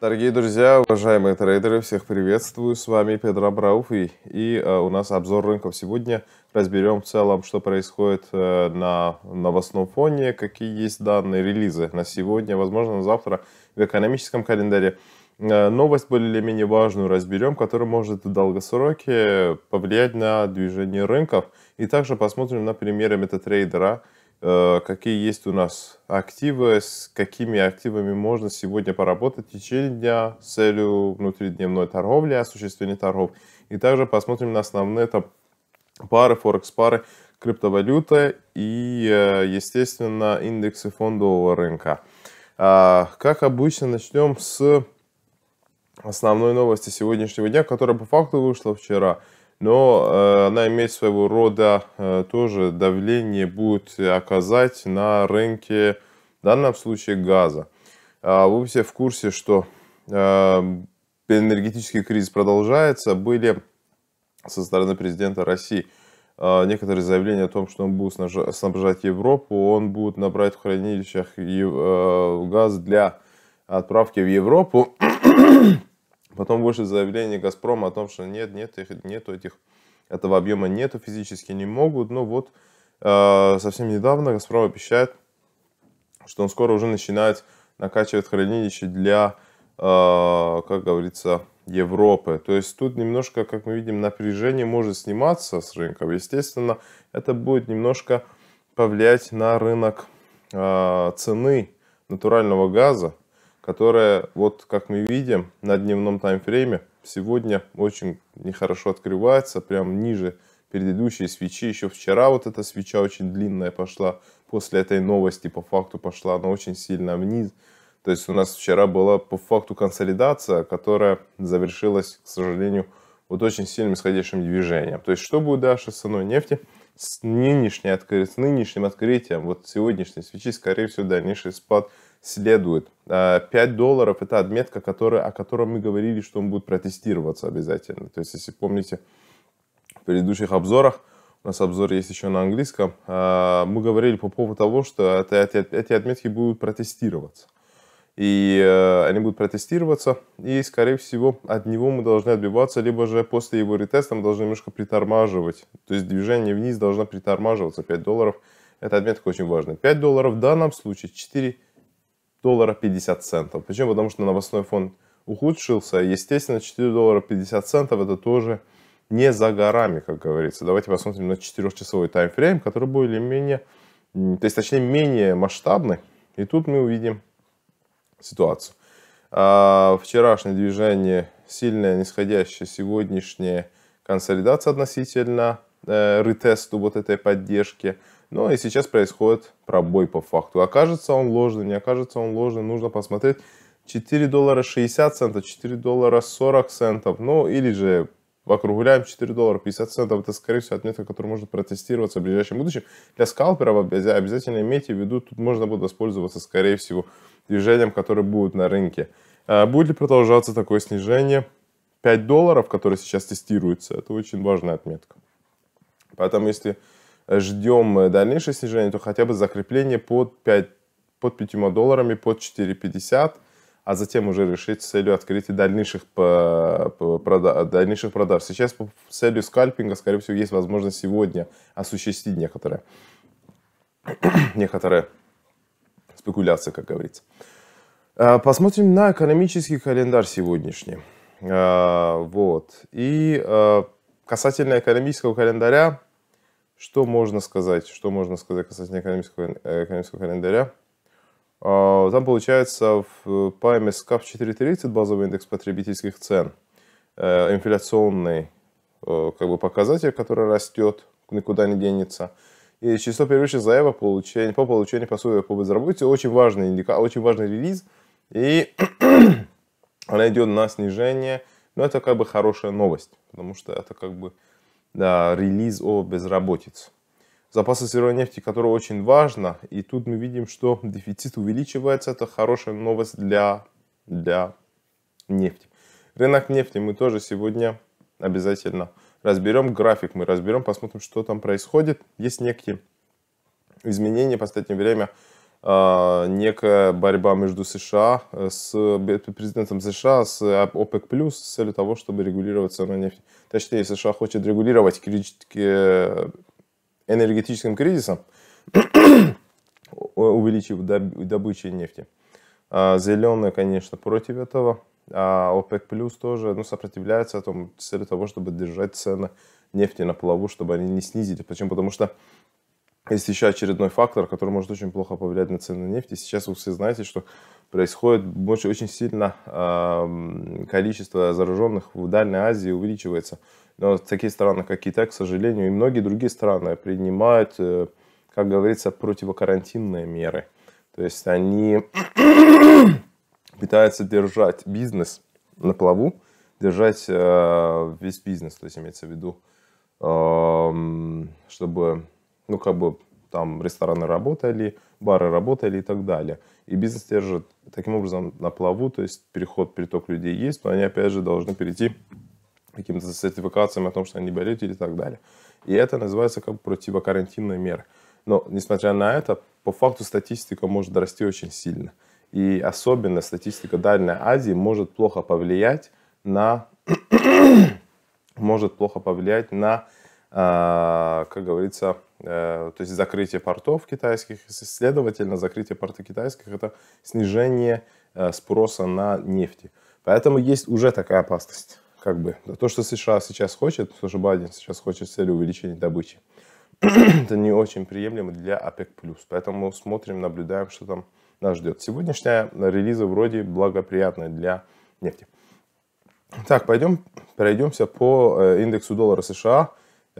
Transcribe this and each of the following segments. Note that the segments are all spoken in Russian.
Дорогие друзья, уважаемые трейдеры, всех приветствую. С вами Педро Брауф И э, у нас обзор рынков сегодня. Разберем в целом, что происходит э, на новостном фоне, какие есть данные, релизы на сегодня, возможно, на завтра в экономическом календаре. Э, новость более-менее важную разберем, которая может в долгосроке повлиять на движение рынков. И также посмотрим на примеры метатрейдера, Э, какие есть у нас активы, с какими активами можно сегодня поработать в течение дня с целью внутридневной торговли, осуществления торгов. И также посмотрим на основные там, пары, форекс-пары, криптовалюта и, э, естественно, индексы фондового рынка. А, как обычно, начнем с основной новости сегодняшнего дня, которая по факту вышла вчера – но э, она имеет своего рода э, тоже давление будет оказать на рынке, в данном случае газа. А вы все в курсе, что э, энергетический кризис продолжается, были со стороны президента России некоторые заявления о том, что он будет снабжать Европу, он будет набрать в хранилищах газ для отправки в Европу. Потом вышло заявление «Газпрома» о том, что нет, нет, их, нету этих, этого объема нету, физически не могут. Но ну вот э, совсем недавно «Газпром» обещает, что он скоро уже начинает накачивать хранилище для, э, как говорится, Европы. То есть тут немножко, как мы видим, напряжение может сниматься с рынка. Естественно, это будет немножко повлиять на рынок э, цены натурального газа которая, вот как мы видим, на дневном таймфрейме сегодня очень нехорошо открывается, прям ниже предыдущие свечи. Еще вчера вот эта свеча очень длинная пошла, после этой новости по факту пошла она очень сильно вниз. То есть у нас вчера была по факту консолидация, которая завершилась, к сожалению, вот очень сильным исходящим движением. То есть что будет дальше с ценой нефти? С, нынешней с нынешним открытием, вот сегодняшней свечи, скорее всего, дальнейший спад – следует. 5 а, долларов – это отметка, который, о которой мы говорили, что он будет протестироваться обязательно. То есть, если помните, в предыдущих обзорах, у нас обзор есть еще на английском, а, мы говорили по поводу того, что это, эти отметки будут протестироваться. И э, они будут протестироваться, и, скорее всего, от него мы должны отбиваться, либо же после его ретеста мы должны немножко притормаживать. То есть движение вниз должно притормаживаться 5 долларов. Эта отметка очень важна. 5 долларов в данном случае 4 доллара 50 центов. Почему? Потому что новостной фон ухудшился. Естественно, 4 доллара 50 центов это тоже не за горами, как говорится. Давайте посмотрим на 4-часовой таймфрейм, который более-менее, то есть точнее менее масштабный. И тут мы увидим ситуацию. А вчерашнее движение сильное, нисходящее, сегодняшняя консолидация относительно э, ретесту вот этой поддержки – ну и сейчас происходит пробой по факту. Окажется он ложным, не окажется он ложным, нужно посмотреть. 4 доллара 60 центов, 4 доллара 40 центов, ну или же округляем 4 доллара 50 центов, это скорее всего отметка, которая может протестироваться в ближайшем будущем. Для скалперов обязательно имейте в виду, тут можно будет воспользоваться скорее всего движением, которое будет на рынке. А, будет ли продолжаться такое снижение? 5 долларов, которое сейчас тестируется, это очень важная отметка. Поэтому если ждем э, дальнейшее снижение, то хотя бы закрепление под, 5, под 5 долларами, под 4,50, а затем уже решить с целью открытия дальнейших, по, по, прода, дальнейших продаж. Сейчас по целью скальпинга, скорее всего, есть возможность сегодня осуществить некоторые, некоторые спекуляции, как говорится. А, посмотрим на экономический календарь сегодняшний. А, вот. И а, касательно экономического календаря, что можно сказать? Что можно сказать касательно экономического, э, экономического календаря? А, там получается в, по МСК в 4.30 базовый индекс потребительских цен, э, инфляционный э, как бы показатель, который растет, никуда не денется. И число первичных заявок получения, по получению пособия по безработице очень важный, индика, очень важный релиз. И она идет на снижение. Но это как бы хорошая новость, потому что это как бы да, релиз о безработице. Запасы сырой нефти, которые очень важно, и тут мы видим, что дефицит увеличивается, это хорошая новость для, для нефти. Рынок нефти мы тоже сегодня обязательно разберем, график мы разберем, посмотрим, что там происходит. Есть некие изменения в последнее время, а, некая борьба между США э, с президентом США, с а, ОПЕК+, плюс с целью того, чтобы регулировать цену нефти. Точнее, США хочет регулировать энергетическим кризисом, увеличив добычу нефти. А, Зеленые, конечно, против этого, а ОПЕК плюс тоже ну, сопротивляется этому с целью того, чтобы держать цены нефти на плаву, чтобы они не снизили. Почему? Потому что есть еще очередной фактор, который может очень плохо повлиять на цены на нефть. сейчас вы все знаете, что происходит больше, очень сильно э, количество зараженных в Дальней Азии увеличивается. Но такие страны, как Китай, к сожалению, и многие другие страны принимают, э, как говорится, противокарантинные меры. То есть они пытаются держать бизнес на плаву, держать э, весь бизнес, то есть имеется в виду, э, чтобы ну, как бы там рестораны работали, бары работали и так далее. И бизнес держит таким образом на плаву, то есть переход, приток людей есть, но они опять же должны перейти к каким-то сертификациями о том, что они болеют или так далее. И это называется как бы противокарантинная мера. Но, несмотря на это, по факту статистика может расти очень сильно. И особенно статистика Дальней Азии может плохо повлиять на может плохо повлиять на, а, как говорится, Э, то есть закрытие портов китайских, следовательно, закрытие порта китайских – это снижение э, спроса на нефти. Поэтому есть уже такая опасность. Как бы. То, что США сейчас хочет, то, что Байден сейчас хочет с целью увеличения добычи, это не очень приемлемо для ОПЕК+. Поэтому смотрим, наблюдаем, что там нас ждет. Сегодняшняя релиза вроде благоприятная для нефти. Так, пойдем пройдемся по э, индексу доллара США.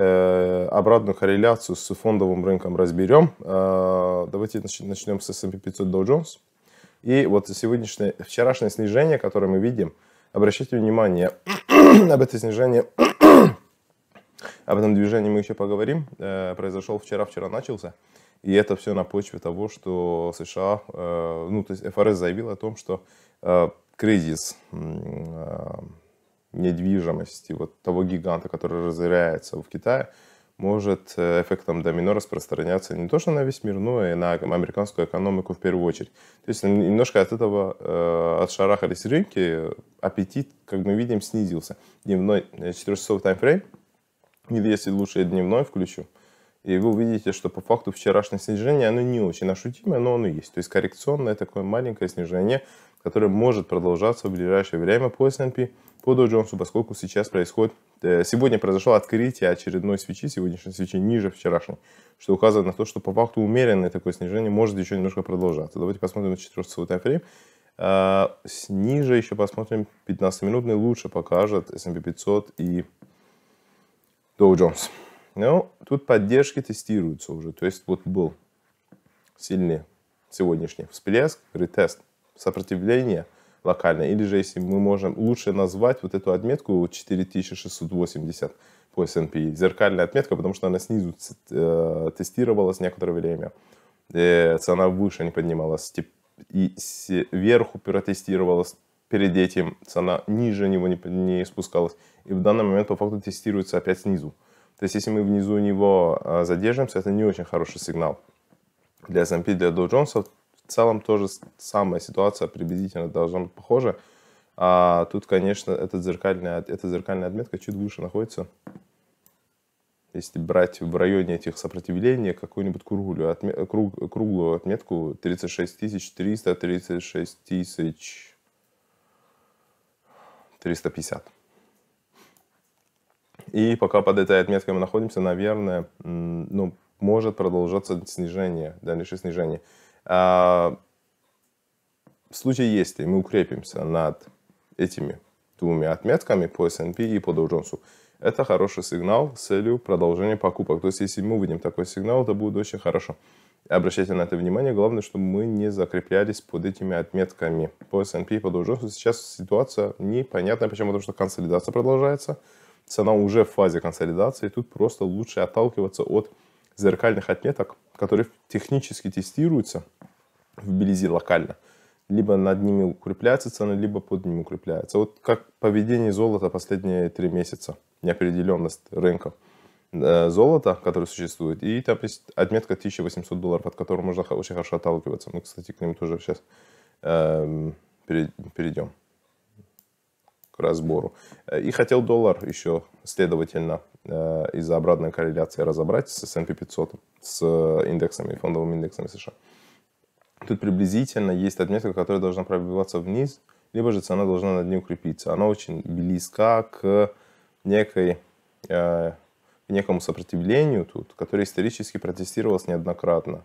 Э, обратную корреляцию с фондовым рынком разберем. Э, давайте начнем с S&P 500 Dow Jones. И вот сегодняшнее, вчерашнее снижение, которое мы видим, обращайте внимание, об этом снижении, об этом движении мы еще поговорим. Э, произошел вчера, вчера начался. И это все на почве того, что США, ну то есть ФРС заявил о том, что кризис недвижимости вот того гиганта, который разоряется в Китае, может э, эффектом домино распространяться не то что на весь мир, но и на американскую экономику в первую очередь. То есть немножко от этого э, отшарахались рынки, аппетит, как мы видим, снизился. Дневной 4-часовый э, таймфрейм, если лучше я дневной включу, и вы увидите, что по факту вчерашнее снижение, оно не очень ощутимое, но оно есть. То есть коррекционное такое маленькое снижение который может продолжаться в ближайшее время по S&P, по Dow Jones, поскольку сейчас происходит, э, сегодня произошло открытие очередной свечи, сегодняшней свечи ниже вчерашней, что указывает на то, что по факту умеренное такое снижение может еще немножко продолжаться. Давайте посмотрим на 4-часовой таймфрейм. E. Э, ниже еще посмотрим, 15-минутный лучше покажет S&P 500 и Dow Jones. Ну, тут поддержки тестируются уже, то есть вот был сильный сегодняшний всплеск, ретест сопротивление локальное, или же если мы можем лучше назвать вот эту отметку 4680 по S&P, зеркальная отметка, потому что она снизу э, тестировалась некоторое время, э, цена выше не поднималась, и сверху перетестировалась, перед этим цена ниже него не, не спускалась, и в данный момент по факту тестируется опять снизу. То есть если мы внизу него а, задержимся, это не очень хороший сигнал для S&P, для Dow Jones, в целом тоже самая ситуация приблизительно должна быть похожа. А тут, конечно, эта зеркальная, эта зеркальная отметка чуть выше находится. Если брать в районе этих сопротивлений какую-нибудь круглую, отме круг, круглую отметку 36 300, 36 350. И пока под этой отметкой мы находимся, наверное, ну, может продолжаться снижение, дальнейшее снижение. А, случай есть, и мы укрепимся над этими двумя отметками по S&P и по Dow Jones. Это хороший сигнал с целью продолжения покупок. То есть, если мы увидим такой сигнал, это будет очень хорошо. Обращайте на это внимание. Главное, чтобы мы не закреплялись под этими отметками по S&P и по Dow Jones. Сейчас ситуация непонятная. Почему? Потому что консолидация продолжается. Цена уже в фазе консолидации. Тут просто лучше отталкиваться от зеркальных отметок, которые технически тестируются в Белизе локально. Либо над ними укрепляется цена, либо под ними укрепляется. Вот как поведение золота последние три месяца, неопределенность рынка э, золота, который существует, и там есть отметка 1800 долларов, от которой можно очень хорошо отталкиваться. Мы, кстати, к ним тоже сейчас эм, перейдем разбору. Э, и хотел доллар еще, следовательно, э, из-за обратной корреляции разобрать с S&P 500, с индексами, фондовыми индексами США. Тут приблизительно есть отметка, которая должна пробиваться вниз, либо же цена должна над ней укрепиться. Она очень близка к некой э, к некому сопротивлению тут, которое исторически протестировалось неоднократно.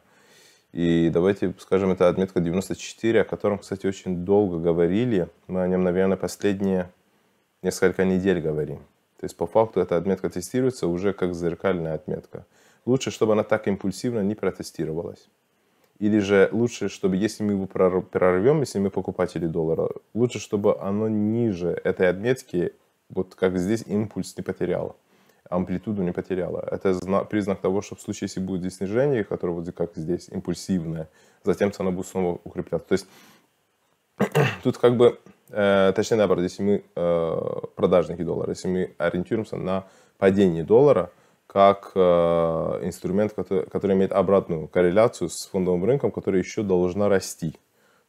И давайте скажем, это отметка 94, о котором, кстати, очень долго говорили. Мы о нем, наверное, последние несколько недель говорим. То есть по факту эта отметка тестируется уже как зеркальная отметка. Лучше, чтобы она так импульсивно не протестировалась. Или же лучше, чтобы если мы его прорвем, если мы покупатели доллара, лучше, чтобы оно ниже этой отметки, вот как здесь, импульс не потеряло, амплитуду не потеряло. Это признак того, что в случае, если будет здесь снижение, которое вот как здесь импульсивное, затем цена будет снова укрепляться. То есть тут как бы Э, точнее наоборот, если мы э, продажники доллара, если мы ориентируемся на падение доллара как э, инструмент, который, имеет обратную корреляцию с фондовым рынком, который еще должна расти.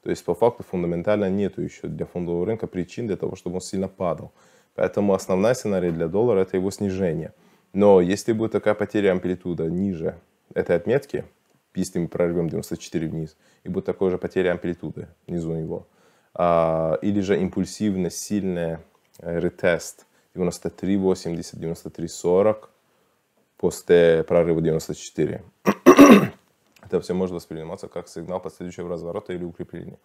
То есть по факту фундаментально нету еще для фондового рынка причин для того, чтобы он сильно падал. Поэтому основной сценарий для доллара это его снижение. Но если будет такая потеря амплитуда ниже этой отметки, если мы прорвем 94 вниз, и будет такая же потеря амплитуды внизу него, а, или же импульсивно сильный э, ретест 93.80, 93.40 после прорыва 94. Это все может восприниматься как сигнал последующего разворота или укрепления.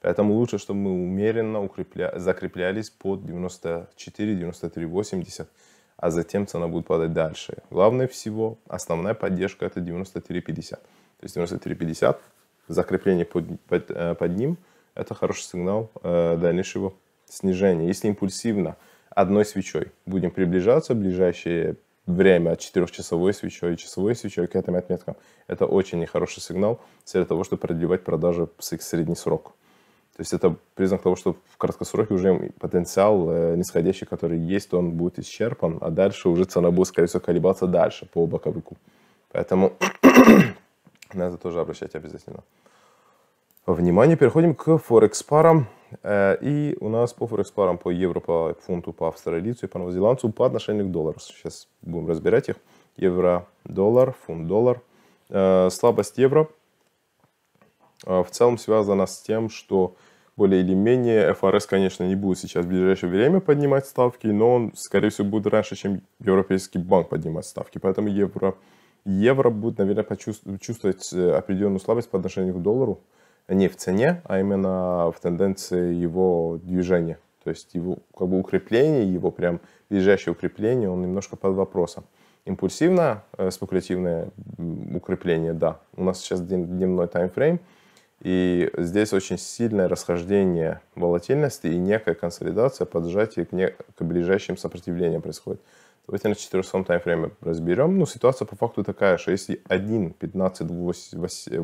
Поэтому лучше, чтобы мы умеренно укрепля... закреплялись под 94, 93, 80, а затем цена будет падать дальше. Главное всего, основная поддержка это 93,50. То есть 93,50, закрепление под, под, э, под ним – это хороший сигнал э, дальнейшего снижения. Если импульсивно, одной свечой будем приближаться в ближайшее время от 4-часовой свечой и часовой свечой к этим отметкам, это очень нехороший сигнал с целью того, чтобы продлевать продажи в средний срок. То есть это признак того, что в краткосроке уже потенциал э, нисходящий, который есть, он будет исчерпан, а дальше уже цена будет, скорее всего, колебаться дальше по боковику. Поэтому на это тоже обращать обязательно внимание. Переходим к форекс-парам. Э, и у нас по форекс-парам по евро, по фунту, по австралийцу и по новозеландцу по отношению к доллару. Сейчас будем разбирать их. Евро, доллар, фунт, доллар. Э, слабость евро э, в целом связана с тем, что более или менее ФРС, конечно, не будет сейчас в ближайшее время поднимать ставки, но он, скорее всего, будет раньше, чем Европейский банк поднимать ставки. Поэтому евро, евро будет, наверное, почувствовать определенную слабость по отношению к доллару не в цене, а именно в тенденции его движения. То есть его как бы укрепление, его прям ближайшее укрепление, он немножко под вопросом. Импульсивное, э, спекулятивное укрепление, да. У нас сейчас дневной таймфрейм, и здесь очень сильное расхождение волатильности и некая консолидация, поджатие к, не, к ближайшим сопротивлениям происходит. Давайте на 400 таймфрейме разберем. Ну, ситуация по факту такая, что если 1, 15, 80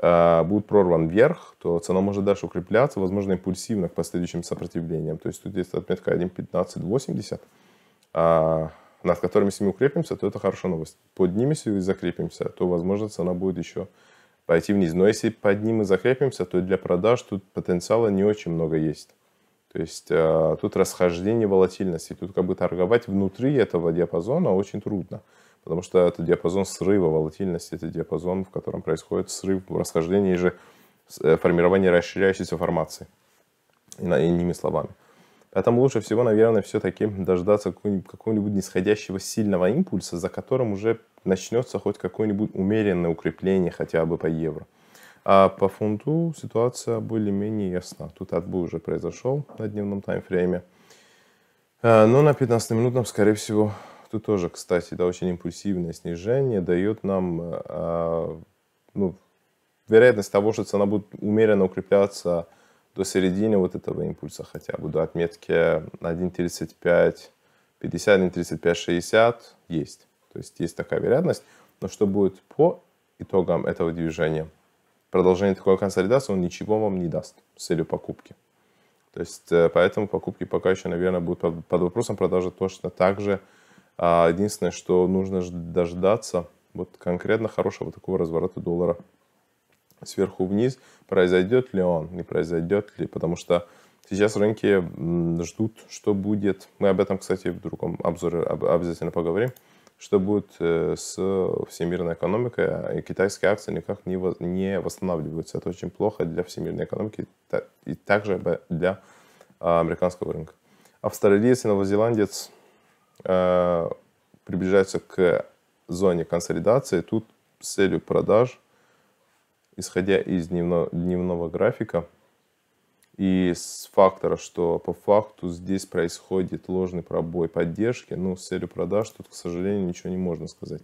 Э, будет прорван вверх, то цена может дальше укрепляться, возможно, импульсивно к последующим сопротивлениям. То есть тут есть отметка 1.1580, а, над которыми, если мы укрепимся, то это хорошая новость. Поднимемся и закрепимся, то, возможно, цена будет еще пойти вниз. Но если под ним и закрепимся, то для продаж тут потенциала не очень много есть. То есть э, тут расхождение волатильности, тут как бы торговать внутри этого диапазона очень трудно потому что это диапазон срыва, волатильность, это диапазон, в котором происходит срыв, расхождение же э, формирование расширяющейся формации, иными словами. Поэтому лучше всего, наверное, все-таки дождаться какого-нибудь нисходящего сильного импульса, за которым уже начнется хоть какое-нибудь умеренное укрепление хотя бы по евро. А по фунту ситуация более-менее ясна. Тут отбой уже произошел на дневном таймфрейме. Э, но на 15-минутном, скорее всего, опыту тоже, кстати, да, очень импульсивное снижение дает нам э, а, ну, вероятность того, что цена будет умеренно укрепляться до середины вот этого импульса хотя бы, до отметки 1.35, 50, 1.35, 60 есть. То есть есть такая вероятность. Но что будет по итогам этого движения? Продолжение такой консолидации, он ничего вам не даст с целью покупки. То есть э, поэтому покупки пока еще, наверное, будут под, под вопросом продажи точно так же, а единственное, что нужно дождаться вот конкретно хорошего такого разворота доллара сверху вниз. Произойдет ли он, не произойдет ли, потому что сейчас рынки ждут, что будет. Мы об этом, кстати, в другом обзоре обязательно поговорим что будет э, с всемирной экономикой. А, и китайские акции никак не, не восстанавливаются. Это очень плохо для всемирной экономики и также для а, американского рынка. Австралиец и новозеландец Э, приближается к зоне консолидации. Тут с целью продаж, исходя из дневно, дневного графика и с фактора, что по факту здесь происходит ложный пробой поддержки, ну, с целью продаж тут, к сожалению, ничего не можно сказать.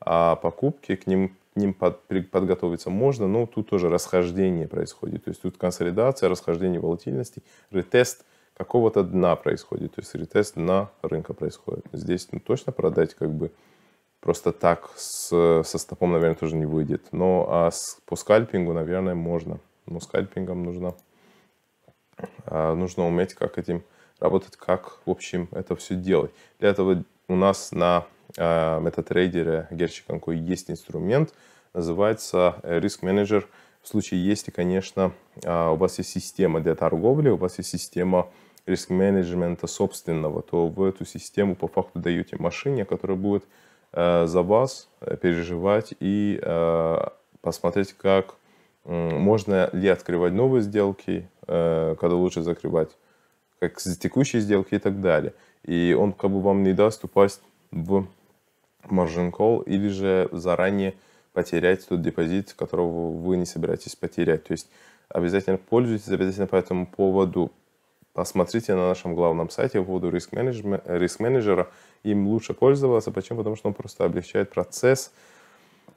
А покупки к ним, к ним под, подготовиться можно, но тут тоже расхождение происходит. То есть тут консолидация, расхождение волатильности, ретест – какого-то дна происходит, то есть ретест дна рынка происходит. Здесь ну, точно продать как бы просто так с, со стопом, наверное, тоже не выйдет. Но а с, по скальпингу, наверное, можно. Но скальпингом нужно, а, нужно уметь, как этим работать, как, в общем, это все делать. Для этого у нас на а, метатрейдере Герчиканко есть инструмент, называется риск э, менеджер. В случае, если, конечно, а, у вас есть система для торговли, у вас есть система риск-менеджмента собственного, то вы эту систему по факту даете машине, которая будет э, за вас э, переживать и э, посмотреть, как э, можно ли открывать новые сделки, э, когда лучше закрывать, как с текущей сделки и так далее. И он как бы вам не даст упасть в margin call или же заранее потерять тот депозит, которого вы не собираетесь потерять. То есть обязательно пользуйтесь, обязательно по этому поводу Посмотрите на нашем главном сайте по поводу риск-менеджера. Им лучше пользоваться. Почему? Потому что он просто облегчает процесс,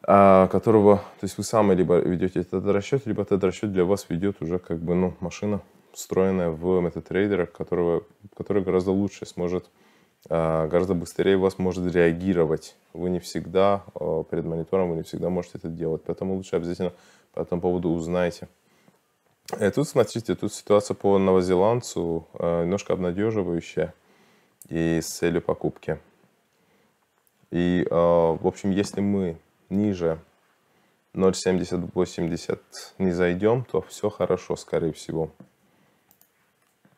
а, которого, то есть вы сами либо ведете этот расчет, либо этот расчет для вас ведет уже как бы, ну, машина, встроенная в MetaTrader, которого, который гораздо лучше сможет, а, гораздо быстрее вас может реагировать. Вы не всегда а, перед монитором, вы не всегда можете это делать. Поэтому лучше обязательно по этому поводу узнайте. Э, тут, смотрите, тут ситуация по новозеландцу э, немножко обнадеживающая и с целью покупки. И, э, в общем, если мы ниже 0.7080 не зайдем, то все хорошо, скорее всего.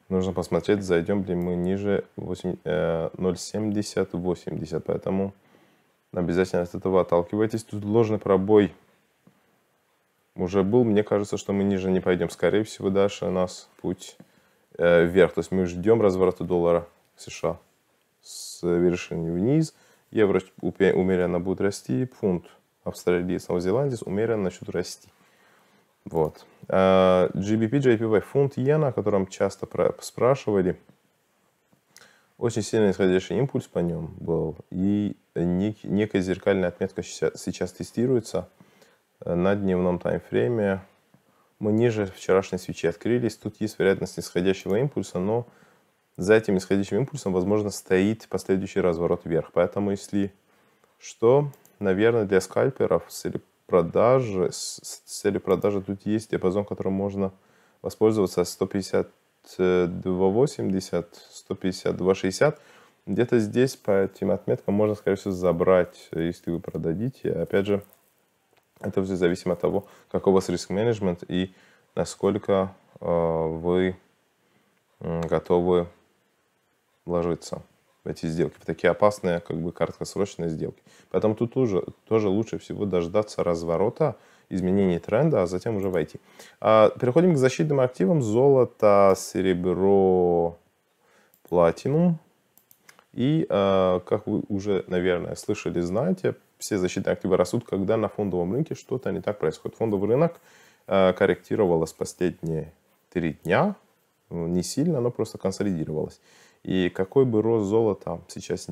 Нужно посмотреть, зайдем ли мы ниже 0.7080, поэтому обязательно от этого отталкивайтесь. Тут ложный пробой – уже был. Мне кажется, что мы ниже не пойдем. Скорее всего, дальше у нас путь э, вверх. То есть мы ждем разворота доллара США с э, вершины вниз. Евро умеренно будет расти, фунт Австралии, Новой Зеландии. умеренно начнут расти. Вот. Uh, э, GBP, JPY, фунт иена, о котором часто спрашивали. Очень сильный исходящий импульс по нем был. И э, некая зеркальная отметка сейчас тестируется. Э, на дневном таймфрейме мы ниже вчерашней свечи открылись. Тут есть вероятность нисходящего импульса, но за этим нисходящим импульсом, возможно, стоит последующий разворот вверх. Поэтому, если что, наверное, для скальперов с целью продажи, с целью продажи тут есть диапазон, которым можно воспользоваться 152.80, 152.60. Где-то здесь по этим отметкам можно, скорее всего, забрать, если вы продадите. Опять же, это все зависимо от того, как у вас риск-менеджмент и насколько э, вы готовы вложиться в эти сделки, в такие опасные, как бы краткосрочные сделки. Поэтому тут уже тоже лучше всего дождаться разворота, изменений тренда, а затем уже войти. А, переходим к защитным активам. Золото, серебро, платину. И, а, как вы уже, наверное, слышали, знаете, все защитные активы растут, когда на фондовом рынке что-то не так происходит. Фондовый рынок э, корректировалось последние три дня, ну, не сильно, но просто консолидировалось. И какой бы рост золота сейчас,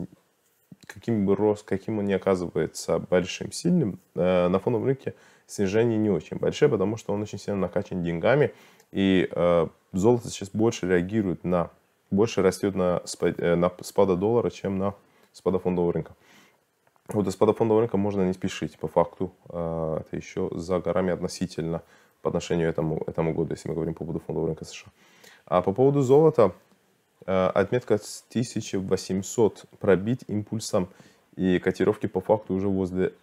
каким бы рост, каким он не оказывается большим, сильным, э, на фондовом рынке снижение не очень большое, потому что он очень сильно накачан деньгами, и э, золото сейчас больше реагирует на, больше растет на, на спада доллара, чем на спада фондового рынка. Вот из фондового рынка можно не спешить, по факту. А, это еще за горами относительно по отношению к этому, этому году, если мы говорим по поводу фондового рынка США. А по поводу золота, э, отметка с 1800 пробить импульсом, и котировки по факту уже возле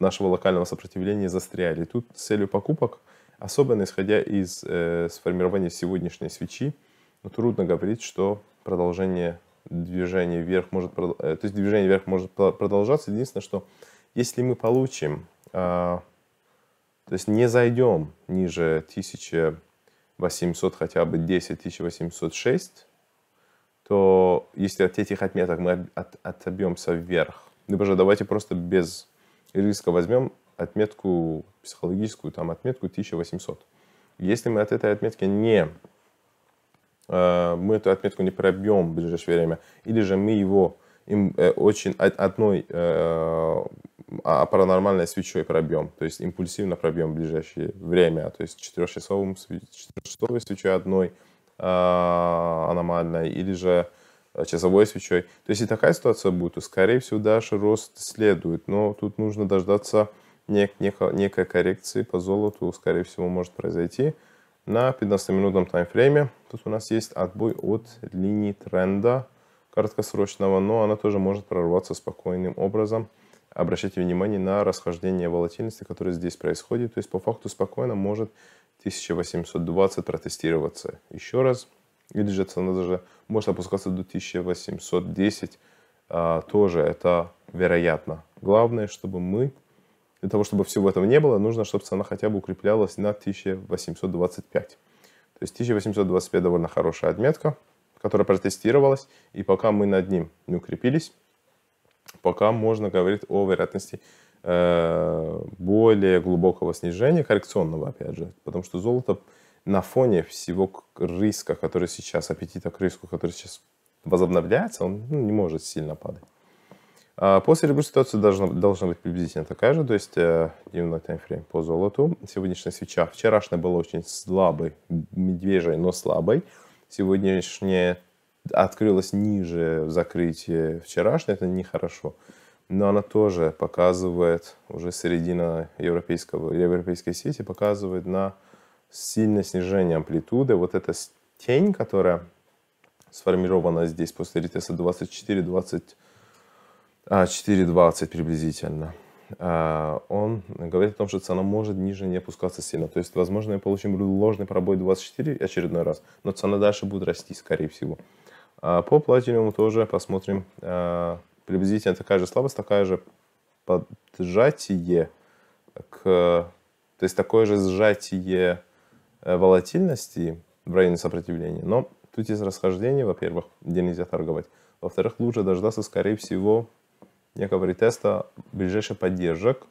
нашего локального сопротивления застряли. Тут целью покупок, особенно исходя из э, сформирования сегодняшней свечи, ну, трудно говорить, что продолжение движение вверх может, э, то есть движение вверх может продолжаться. Единственное, что если мы получим, а, то есть не зайдем ниже 1800, хотя бы 10 1806, то если от этих отметок мы отобьемся вверх, либо ну, же давайте просто без риска возьмем отметку психологическую, там отметку 1800. Если мы от этой отметки не Э, мы эту отметку не пробьем в ближайшее время, или же мы его им э, очень одной э, а паранормальной свечой пробьем, то есть импульсивно пробьем в ближайшее время, то есть четырехчасовым четырехчасовой свечой одной аномальной, или же часовой свечой. То есть и такая ситуация будет, то скорее всего дальше рост следует, но тут нужно дождаться нек, нек, некой коррекции по золоту, скорее всего, может произойти на 15-минутном таймфрейме. Тут у нас есть отбой от линии тренда краткосрочного, но она тоже может прорваться спокойным образом. Обращайте внимание на расхождение волатильности, которое здесь происходит. То есть по факту спокойно может 1820 протестироваться еще раз. Или же цена даже может опускаться до 1810. А, тоже это вероятно. Главное, чтобы мы для того, чтобы всего этого не было, нужно, чтобы цена хотя бы укреплялась на 1825. То есть 1825 довольно хорошая отметка, которая протестировалась, и пока мы над ним не укрепились, пока можно говорить о вероятности э, более глубокого снижения, коррекционного, опять же, потому что золото на фоне всего риска, который сейчас, аппетита к риску, который сейчас возобновляется, он ну, не может сильно падать. А после ситуация должна, должна быть приблизительно такая же, то есть дневной э, таймфрейм по золоту. Сегодняшняя свеча вчерашняя была очень слабой, медвежьей, но слабой. Сегодняшняя открылась ниже в закрытии вчерашней, это нехорошо. Но она тоже показывает, уже середина европейского, европейской сети показывает на сильное снижение амплитуды. Вот эта тень, которая сформирована здесь после ретеста 24-20 4.20 а, приблизительно, а, он говорит о том, что цена может ниже не опускаться сильно. То есть, возможно, мы получим ложный пробой 24 очередной раз, но цена дальше будет расти, скорее всего. А, по платинуму тоже посмотрим. Приблизительно такая же слабость, такая же поджатие к... То есть такое же сжатие э, волатильности в районе сопротивления. Но тут есть расхождение, во-первых, где нельзя торговать. Во-вторых, лучше дождаться, скорее всего, якобы теста ближайших поддержек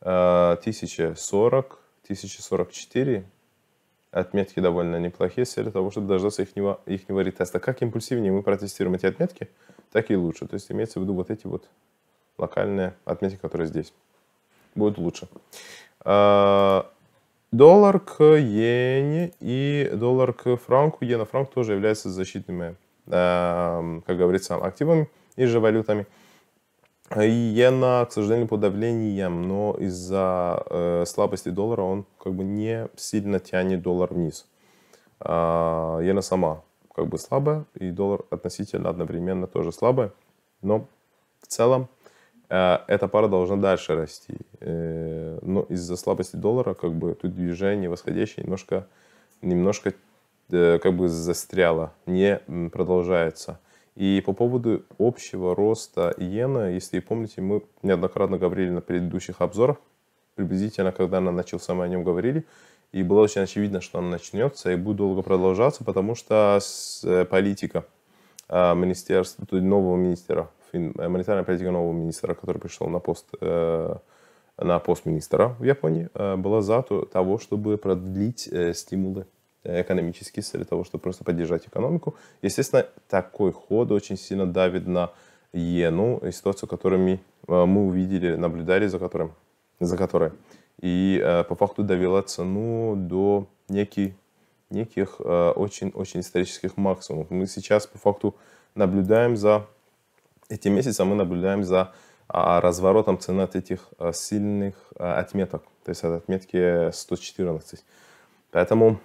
1040, э, 1044. Отметки довольно неплохие, с целью того, чтобы дождаться их ихнего ретеста. Как импульсивнее мы протестируем эти отметки, так и лучше. То есть имеется в виду вот эти вот локальные отметки, которые здесь. Будет лучше. Э, доллар к иене и доллар к франку. Иена франк тоже является защитными, эм, как говорится, активами и же валютами. Иена, к сожалению, под давлением, но из-за э, слабости доллара он как бы не сильно тянет доллар вниз. А, иена сама как бы слабая, и доллар относительно одновременно тоже слабый, Но в целом э, эта пара должна дальше расти. Э, но из-за слабости доллара как бы тут движение восходящее немножко, немножко э, как бы застряло, не продолжается. И по поводу общего роста иена, если помните, мы неоднократно говорили на предыдущих обзорах, приблизительно, когда она начался, мы о нем говорили, и было очень очевидно, что она начнется и будет долго продолжаться, потому что э, политика а, министерства, нового министра, э, монетарная политика нового министра, который пришел на пост э, на пост министра в Японии, была за то, того, чтобы продлить стимулы экономические, цели того, чтобы просто поддержать экономику. Естественно, такой ход очень сильно давит на иену и ситуацию, которыми э, мы увидели, наблюдали за, которым, за которой. И э, по факту довела цену до неких, неких э, очень-очень исторических максимумов. Мы сейчас по факту наблюдаем за эти месяцы, а мы наблюдаем за а, разворотом цены от этих сильных отметок, то есть от отметки 114. Поэтому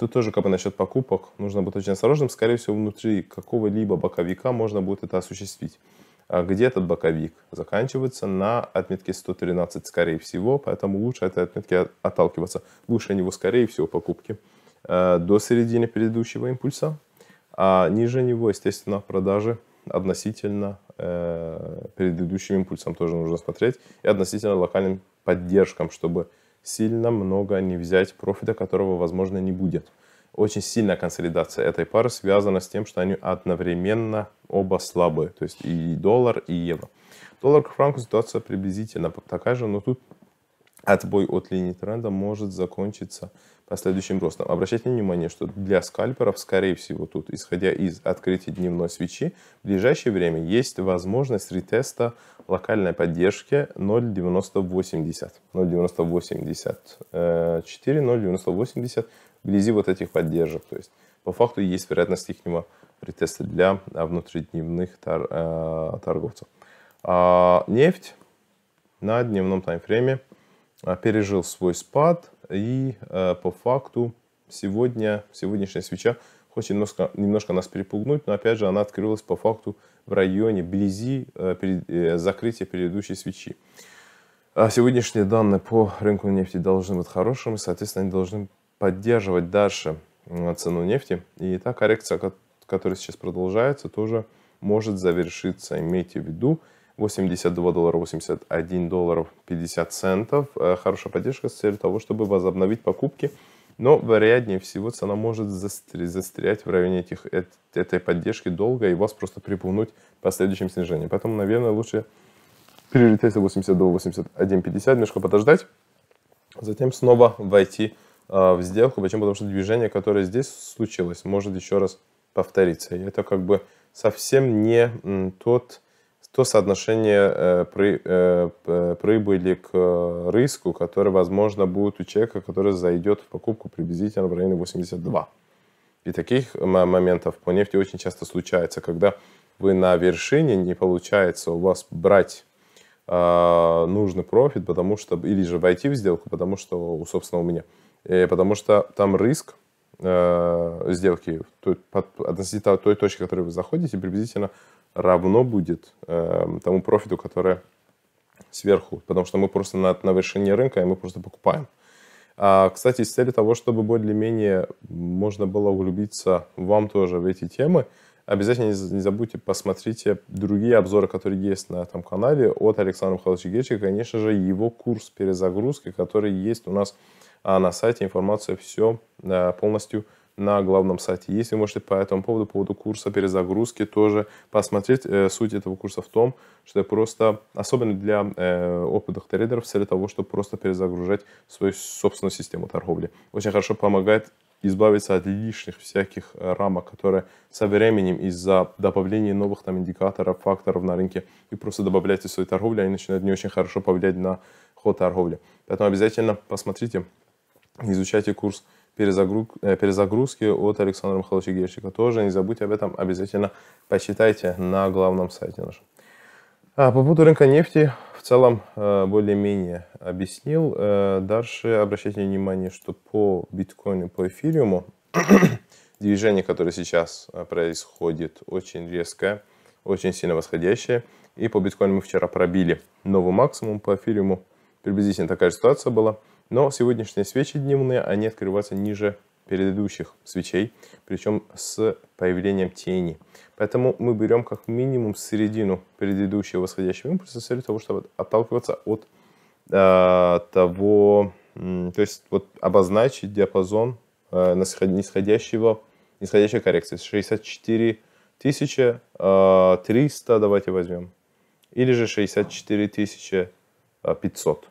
тут тоже как бы насчет покупок нужно быть очень осторожным. Скорее всего, внутри какого-либо боковика можно будет это осуществить. А где этот боковик заканчивается? На отметке 113, скорее всего, поэтому лучше от этой отметки отталкиваться. Выше него, скорее всего, покупки э, до середины предыдущего импульса, а ниже него, естественно, продажи относительно э, предыдущим импульсом тоже нужно смотреть и относительно локальным поддержкам, чтобы сильно много не взять профита, которого, возможно, не будет. Очень сильная консолидация этой пары связана с тем, что они одновременно оба слабые, то есть и доллар, и евро. Доллар к франку ситуация приблизительно такая же, но тут отбой от линии тренда может закончиться последующим ростом. Обращайте внимание, что для скальперов, скорее всего, тут, исходя из открытия дневной свечи, в ближайшее время есть возможность ретеста локальной поддержки 0.9080, 0.9084, 0.9080 вблизи вот этих поддержек. То есть, по факту, есть вероятность их ретеста для а, внутридневных тор, э, торговцев. А нефть на дневном таймфрейме – а, пережил свой спад, и а, по факту сегодня, сегодняшняя свеча хочет немножко, немножко нас перепугнуть, но опять же она открылась по факту в районе, вблизи э, э, закрытия предыдущей свечи. А сегодняшние данные по рынку нефти должны быть хорошими, соответственно, они должны поддерживать дальше цену нефти. И та коррекция, которая сейчас продолжается, тоже может завершиться. Имейте в виду, 82 доллара 81 долларов 50 центов. Э, хорошая поддержка с целью того, чтобы возобновить покупки. Но вероятнее всего цена может застрять в районе этих, этой поддержки долго и вас просто припугнуть последующим снижением. Поэтому, наверное, лучше приоритет 82 до 81.50 немножко подождать, затем снова войти э, в сделку. Почему? Потому что движение, которое здесь случилось, может еще раз повториться. И это как бы совсем не м, тот то соотношение э, при э, прибыли к э, риску, которое, возможно, будет у человека, который зайдет в покупку приблизительно в районе 82. И таких моментов по нефти очень часто случается, когда вы на вершине, не получается у вас брать нужный профит, потому что, или же войти в сделку, потому что, собственно, у меня, потому что там риск э, сделки той, под, относительно той точки, в которой вы заходите, приблизительно равно будет э, тому профиту, который сверху, потому что мы просто на, на вершине рынка, и мы просто покупаем. А, кстати, с целью того, чтобы более-менее можно было углубиться вам тоже в эти темы, обязательно не забудьте посмотрите другие обзоры, которые есть на этом канале от Александра Михайловича Гечи, конечно же, его курс перезагрузки, который есть у нас а на сайте информация все полностью на главном сайте. Если можете по этому поводу, по поводу курса перезагрузки тоже посмотреть. Э, суть этого курса в том, что просто, особенно для э, опытных трейдеров, цель того, чтобы просто перезагружать свою собственную систему торговли. Очень хорошо помогает избавиться от лишних всяких э, рамок, которые со временем из-за добавления новых там индикаторов, факторов на рынке и просто добавляете свою торговлю, они начинают не очень хорошо повлиять на ход торговли. Поэтому обязательно посмотрите Изучайте курс э, перезагрузки от Александра Михайловича Герчика. Тоже не забудьте об этом, обязательно почитайте на главном сайте нашем. А, по поводу рынка нефти в целом э, более-менее объяснил. Э, дальше обращайте внимание, что по биткоину, по эфириуму движение, которое сейчас происходит, очень резкое, очень сильно восходящее. И по биткоину мы вчера пробили новый максимум, по эфириуму приблизительно такая же ситуация была – но сегодняшние свечи дневные, они открываются ниже предыдущих свечей, причем с появлением тени. Поэтому мы берем как минимум середину предыдущего восходящего импульса с целью того, чтобы отталкиваться от э, того, э, то есть вот обозначить диапазон э, нисходящего, нисходящей коррекции. 64 300 а, давайте возьмем, или же 64 500.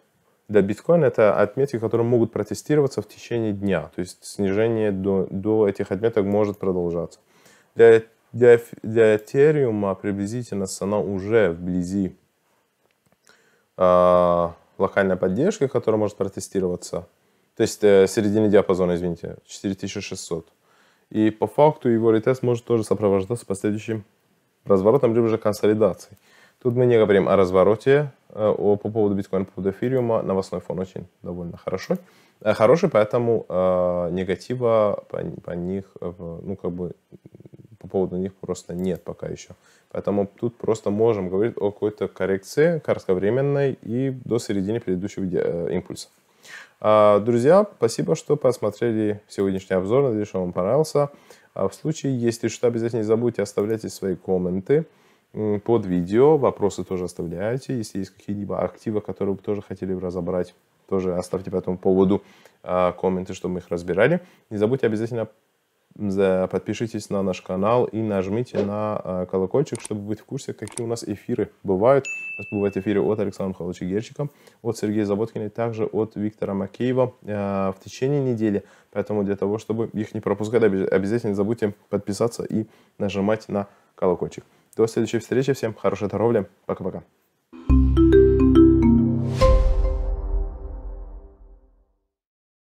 Да, биткоин это отметки, которые могут протестироваться в течение дня. То есть снижение до, до этих отметок может продолжаться. Для, для, для этериума приблизительно цена уже вблизи э, локальной поддержки, которая может протестироваться. То есть э, середины диапазона, извините, 4600. И по факту его ретест может тоже сопровождаться последующим разворотом, либо же консолидацией. Тут мы не говорим о развороте э, о, по поводу биткоина, по поводу эфириума. Новостной фон очень довольно хороший. Э, хороший, поэтому э, негатива по, по них, э, ну, как бы, по поводу них просто нет пока еще. Поэтому тут просто можем говорить о какой-то коррекции кратковременной и до середины предыдущего импульса. Друзья, спасибо, что посмотрели сегодняшний обзор. Надеюсь, что вам понравился. А в случае, если что, обязательно не забудьте оставляйте свои комменты под видео. Вопросы тоже оставляйте. Если есть какие-либо активы, которые вы тоже хотели бы разобрать, тоже оставьте по этому поводу а, комменты, чтобы мы их разбирали. Не забудьте обязательно подпишитесь на наш канал и нажмите на а, колокольчик, чтобы быть в курсе, какие у нас эфиры бывают. У нас бывают эфиры от Александра Михайловича Герчика, от Сергея Заботкина, также от Виктора Макеева а, в течение недели. Поэтому для того, чтобы их не пропускать, обязательно забудьте подписаться и нажимать на колокольчик. До следующей встречи. Всем хорошей торговли. Пока-пока.